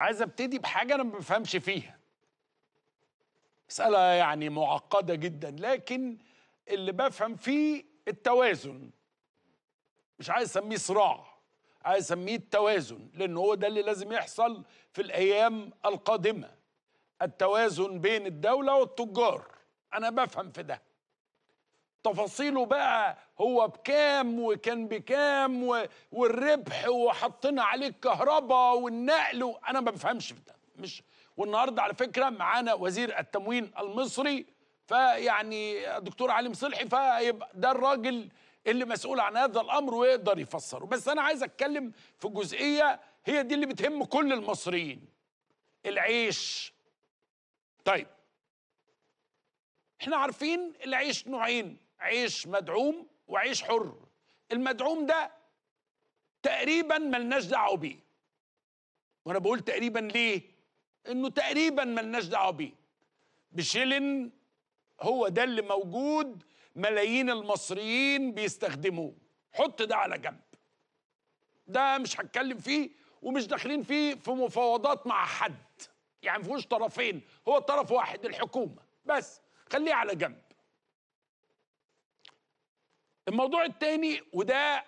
عايز ابتدي بحاجه انا ما بفهمش فيها مساله يعني معقده جدا لكن اللي بفهم فيه التوازن مش عايز اسميه صراع عايز اسميه التوازن لان هو ده اللي لازم يحصل في الايام القادمه التوازن بين الدوله والتجار انا بفهم في ده تفاصيله بقى هو بكام وكان بكام و... والربح وحطينا عليه الكهرباء والنقل و... انا ما بفهمش في ده مش والنهارده على فكره معانا وزير التموين المصري فيعني الدكتور علي مصلحي فيبقى ده الراجل اللي مسؤول عن هذا الامر ويقدر يفسره بس انا عايز اتكلم في جزئيه هي دي اللي بتهم كل المصريين العيش طيب احنا عارفين العيش نوعين عيش مدعوم وعيش حر المدعوم ده تقريبا ملناش دعوه بيه وانا بقول تقريبا ليه انه تقريبا ملناش دعوه بيه بشيلن هو ده اللي موجود ملايين المصريين بيستخدموه حط ده على جنب ده مش هتكلم فيه ومش داخلين فيه في مفاوضات مع حد يعني فيهوش طرفين هو طرف واحد الحكومه بس خليه على جنب الموضوع الثاني وده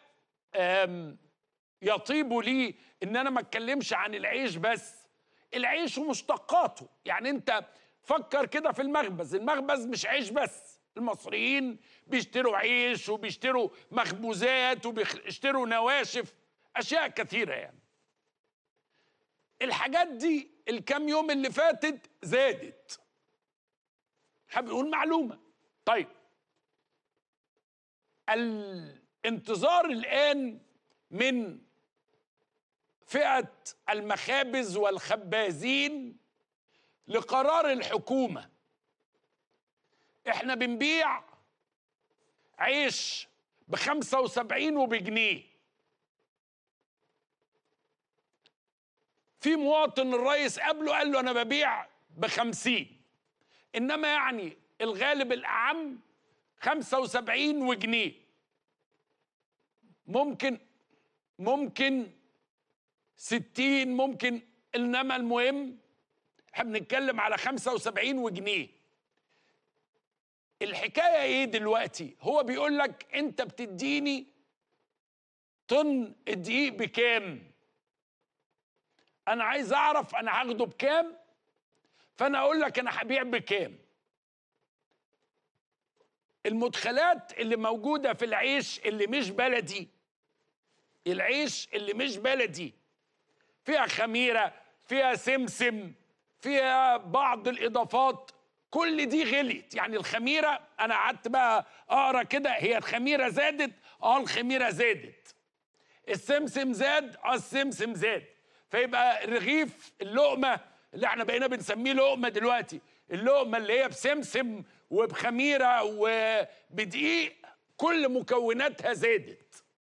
يطيب لي ان انا ما اتكلمش عن العيش بس العيش ومشتقاته يعني انت فكر كده في المخبز المخبز مش عيش بس المصريين بيشتروا عيش وبيشتروا مخبوزات وبيشتروا نواشف اشياء كثيره يعني الحاجات دي الكام يوم اللي فاتت زادت حابب اقول معلومه طيب الانتظار الآن من فئة المخابز والخبازين لقرار الحكومة احنا بنبيع عيش بخمسة وسبعين وبجنيه في مواطن الرئيس قبله قال له أنا ببيع بخمسين إنما يعني الغالب الأعم خمسة وسبعين وجنيه ممكن ممكن 60 ممكن انما المهم احنا بنتكلم على 75 وجنيه الحكايه ايه دلوقتي هو بيقول لك انت بتديني طن الدقيق بكام انا عايز اعرف انا هاخده بكام فانا اقول لك انا هبيع بكام المدخلات اللي موجوده في العيش اللي مش بلدي العيش اللي مش بلدي فيها خميرة فيها سمسم فيها بعض الإضافات كل دي غليت يعني الخميرة أنا قعدت بقى أقرأ كده هي الخميرة زادت أه الخميرة زادت السمسم زاد أه السمسم زاد فيبقى رغيف اللقمة اللي احنا بقينا بنسميه لقمة دلوقتي اللقمة اللي هي بسمسم وبخميرة وبدقيق كل مكوناتها زادت